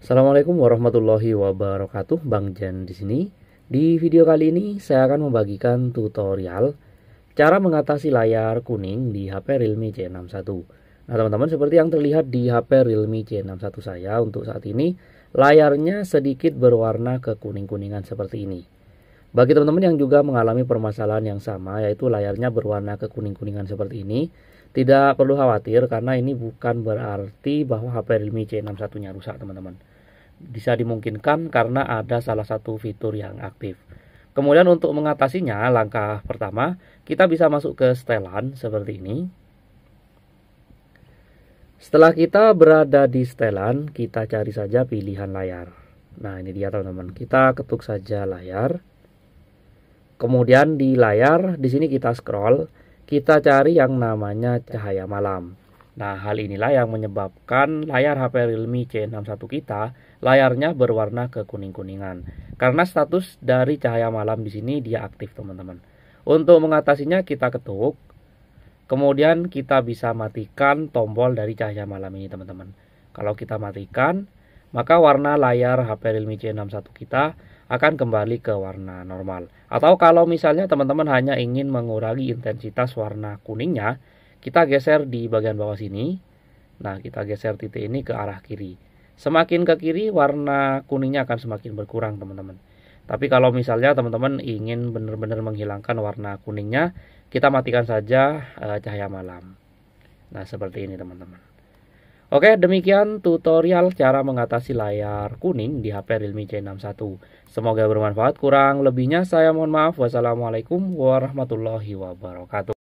Assalamualaikum warahmatullahi wabarakatuh, Bang Jan di sini. Di video kali ini saya akan membagikan tutorial cara mengatasi layar kuning di HP Realme C61. Nah, teman-teman seperti yang terlihat di HP Realme C61 saya untuk saat ini, layarnya sedikit berwarna kekuning-kuningan seperti ini. Bagi teman-teman yang juga mengalami permasalahan yang sama yaitu layarnya berwarna kekuning-kuningan seperti ini, tidak perlu khawatir karena ini bukan berarti bahwa HP Realme C61-nya rusak, teman-teman bisa dimungkinkan karena ada salah satu fitur yang aktif. Kemudian untuk mengatasinya, langkah pertama kita bisa masuk ke setelan seperti ini. Setelah kita berada di setelan, kita cari saja pilihan layar. Nah, ini dia teman-teman. Kita ketuk saja layar. Kemudian di layar, di sini kita scroll, kita cari yang namanya cahaya malam. Nah, hal inilah yang menyebabkan layar HP Realme C61 kita layarnya berwarna kekuning-kuningan. Karena status dari cahaya malam di sini dia aktif, teman-teman. Untuk mengatasinya kita ketuk. Kemudian kita bisa matikan tombol dari cahaya malam ini, teman-teman. Kalau kita matikan, maka warna layar HP Realme C61 kita akan kembali ke warna normal. Atau kalau misalnya teman-teman hanya ingin mengurangi intensitas warna kuningnya, kita geser di bagian bawah sini. Nah, kita geser titik ini ke arah kiri. Semakin ke kiri, warna kuningnya akan semakin berkurang, teman-teman. Tapi kalau misalnya teman-teman ingin benar-benar menghilangkan warna kuningnya, kita matikan saja e, cahaya malam. Nah, seperti ini, teman-teman. Oke, demikian tutorial cara mengatasi layar kuning di HP Realme C61. Semoga bermanfaat. Kurang lebihnya saya mohon maaf. Wassalamualaikum warahmatullahi wabarakatuh.